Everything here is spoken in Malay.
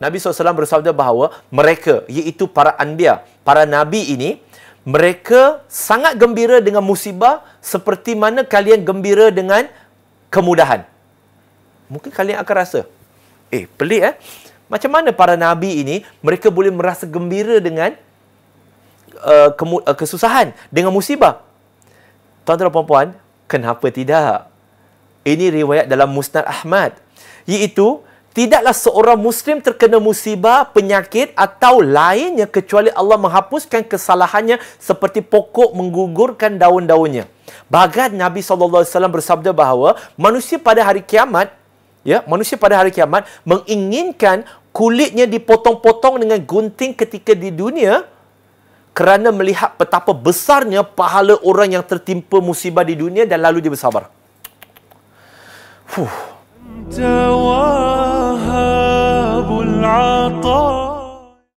Nabi SAW bersabda bahawa mereka, iaitu para anbiya, para nabi ini, mereka sangat gembira dengan musibah seperti mana kalian gembira dengan kemudahan. Mungkin kalian akan rasa, eh pelik eh. Macam mana para nabi ini mereka boleh merasa gembira dengan uh, uh, kesusahan, dengan musibah? Tuan-tuan dan puan-puan, kenapa tidak? Ini riwayat dalam Musnad Ahmad. Iaitu, tidaklah seorang Muslim terkena musibah, penyakit atau lainnya kecuali Allah menghapuskan kesalahannya seperti pokok menggugurkan daun-daunnya. Bagat Nabi SAW bersabda bahawa manusia pada hari kiamat, ya manusia pada hari kiamat menginginkan kulitnya dipotong-potong dengan gunting ketika di dunia kerana melihat betapa besarnya pahala orang yang tertimpa musibah di dunia dan lalu dia bersabar. Fuh.